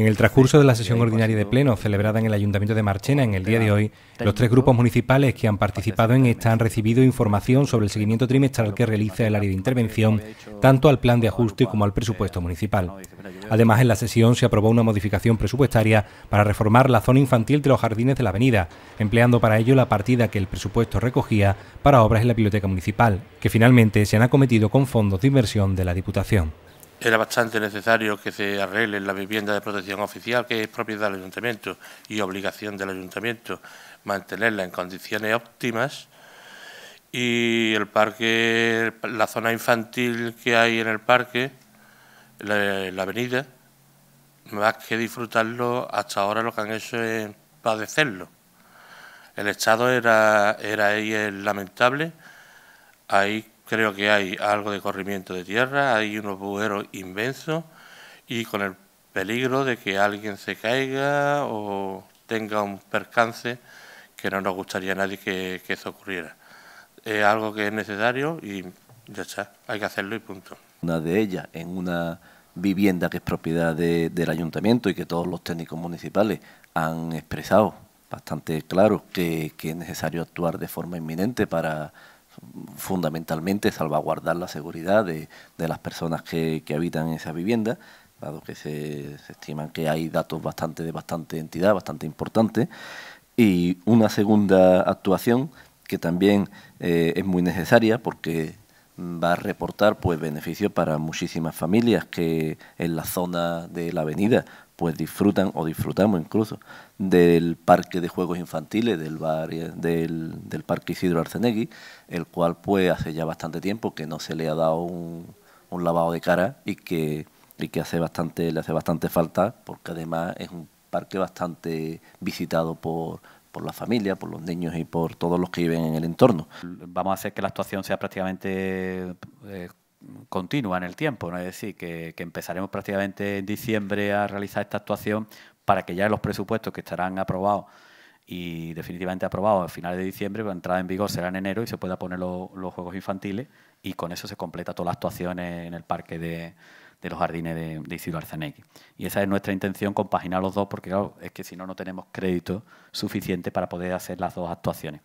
En el transcurso de la sesión ordinaria de Pleno, celebrada en el Ayuntamiento de Marchena en el día de hoy, los tres grupos municipales que han participado en esta han recibido información sobre el seguimiento trimestral que realiza el área de intervención, tanto al plan de ajuste como al presupuesto municipal. Además, en la sesión se aprobó una modificación presupuestaria para reformar la zona infantil de los jardines de la avenida, empleando para ello la partida que el presupuesto recogía para obras en la biblioteca municipal, que finalmente se han acometido con fondos de inversión de la Diputación era bastante necesario que se arregle la vivienda de protección oficial, que es propiedad del ayuntamiento y obligación del ayuntamiento mantenerla en condiciones óptimas. Y el parque, la zona infantil que hay en el parque, la, la avenida, más que disfrutarlo, hasta ahora lo que han hecho es padecerlo. El estado era, era ahí lamentable, hay creo que hay algo de corrimiento de tierra, hay unos bujeros inmensos y con el peligro de que alguien se caiga o tenga un percance que no nos gustaría a nadie que, eso ocurriera. Es algo que es necesario y ya está, hay que hacerlo y punto. Una de ellas en una vivienda que es propiedad del ayuntamiento y que todos los técnicos municipales han expresado bastante claro que es necesario actuar de forma inminente para fundamentalmente salvaguardar la seguridad de, las personas que, habitan en esa vivienda, dado que se, se, estiman que hay datos bastante de bastante entidad, bastante importante. Y una segunda actuación que también eh, es muy necesaria porque va a reportar pues beneficios para muchísimas familias que en la zona de la avenida pues disfrutan o disfrutamos incluso del parque de juegos infantiles del, bar, del, del, parque Isidro Arcenegui, el cual pues hace ya bastante tiempo que no se le ha dado un, lavado de cara y que, y que hace bastante, le hace bastante falta porque además es un parque bastante visitado por, por la familia, por los niños y por todos los que viven en el entorno. Vamos a hacer que la actuación sea prácticamente eh, continua en el tiempo, ¿no? es decir, que, empezaremos prácticamente en diciembre a realizar esta actuación para que ya los presupuestos que estarán aprobados y definitivamente aprobados... a finales de diciembre, la pues, entrada en vigor será en enero y se pueda poner los juegos infantiles y con eso se completa ...toda la actuación en el parque de, los jardines de, Isidro Arzanegui. Y esa es nuestra intención, compaginar los dos, porque claro, es que si no, no tenemos crédito suficiente para poder hacer las dos actuaciones.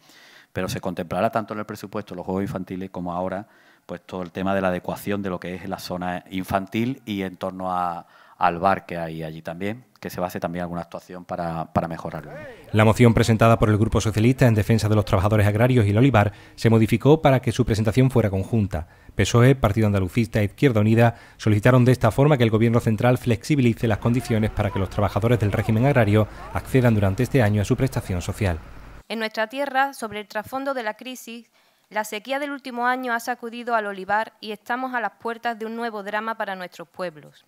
Pero se contemplará tanto en el presupuesto los juegos infantiles como ahora pues todo el tema de la adecuación de lo que es la zona infantil y en torno al bar que hay allí también, que se base también alguna actuación para, para mejorarlo. La moción presentada por el Grupo Socialista en defensa de los trabajadores agrarios y el olivar se modificó para que su presentación fuera conjunta. PSOE, Partido Andalucista e Izquierda Unida solicitaron de esta forma que el Gobierno central flexibilice las condiciones para que los trabajadores del régimen agrario accedan durante este año a su prestación social. En nuestra tierra, sobre el trasfondo de la crisis, la sequía del último año ha sacudido al olivar y estamos a las puertas de un nuevo drama para nuestros pueblos.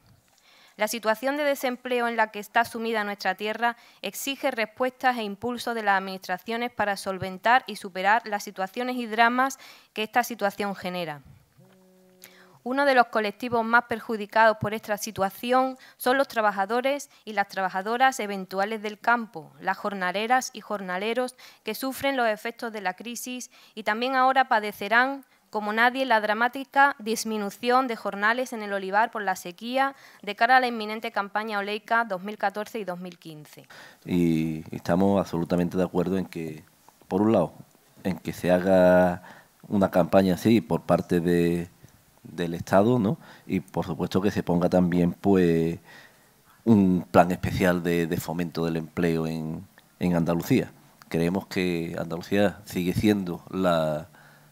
La situación de desempleo en la que está sumida nuestra tierra exige respuestas e impulso de las administraciones para solventar y superar las situaciones y dramas que esta situación genera. Uno de los colectivos más perjudicados por esta situación son los trabajadores y las trabajadoras eventuales del campo, las jornaleras y jornaleros que sufren los efectos de la crisis y también ahora padecerán como nadie la dramática disminución de jornales en el olivar por la sequía de cara a la inminente campaña oleica 2014 y 2015. Y estamos absolutamente de acuerdo en que, por un lado, en que se haga una campaña así por parte de, del Estado, ¿no? Y por supuesto que se ponga también, pues, un plan especial de, fomento del empleo en, en, Andalucía. Creemos que Andalucía sigue siendo la,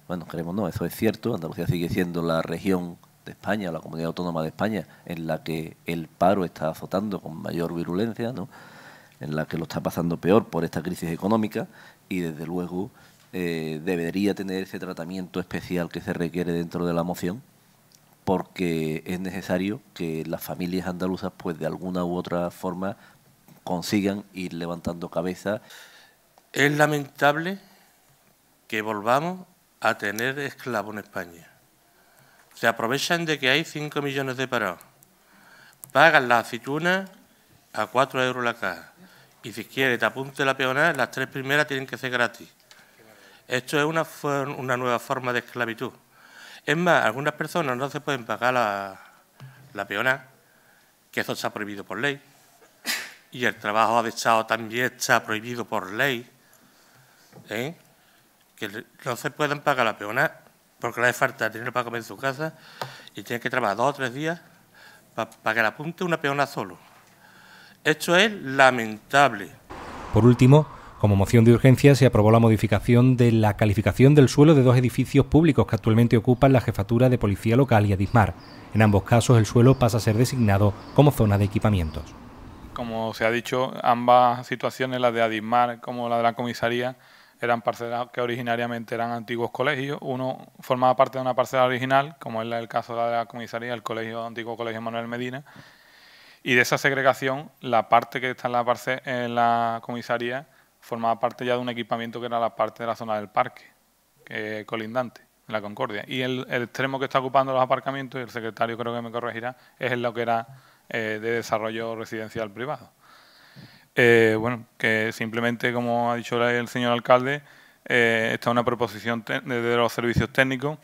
bueno, creemos no, eso es cierto, Andalucía sigue siendo la región de España, la comunidad autónoma de España, en la que el paro está azotando con mayor virulencia, en la que lo está pasando peor por esta crisis económica y desde luego eh, debería tener ese tratamiento especial que se requiere dentro de la moción porque es necesario que las familias andaluzas, pues de alguna u otra forma, consigan ir levantando cabeza. Es lamentable que volvamos a tener esclavos en España. Se aprovechan de que hay 5 millones de parados. Pagan la aceituna a 4 euros la caja. Y si quieres te apunte la peonada, las tres primeras tienen que ser gratis. Esto es una, una nueva forma de esclavitud. Es más, algunas personas no se pueden pagar la, peona, que eso está prohibido por ley, y el trabajo de Estado también está prohibido por ley, ¿eh? que no se pueden pagar la peona porque le falta dinero para comer en su casa y tiene que trabajar dos o tres días para, que le apunte una peona solo. Esto es lamentable. Por último, como moción de urgencia se aprobó la modificación de la calificación del suelo de dos edificios públicos que actualmente ocupan la jefatura de policía local y Adismar. En ambos casos el suelo pasa a ser designado como zona de equipamientos. Como se ha dicho, ambas situaciones, la de Adismar como la de la comisaría, eran parcelas que originariamente eran antiguos colegios. Uno formaba parte de una parcela original, como es el caso de la, comisaría, el colegio antiguo colegio Manuel Medina. Y de esa segregación, la parte que está en la, en la comisaría formaba parte ya de un equipamiento que era la parte de la zona del parque colindante, en la Concordia. Y el, extremo que está ocupando los aparcamientos, y el secretario creo que me corregirá, es lo que era eh, de desarrollo residencial privado. Eh, bueno, que simplemente, como ha dicho el señor alcalde, eh, está una proposición de los servicios técnicos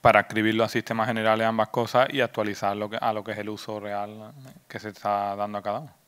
para escribirlo a sistemas generales ambas cosas y actualizar a lo que es el uso real que se está dando a cada uno.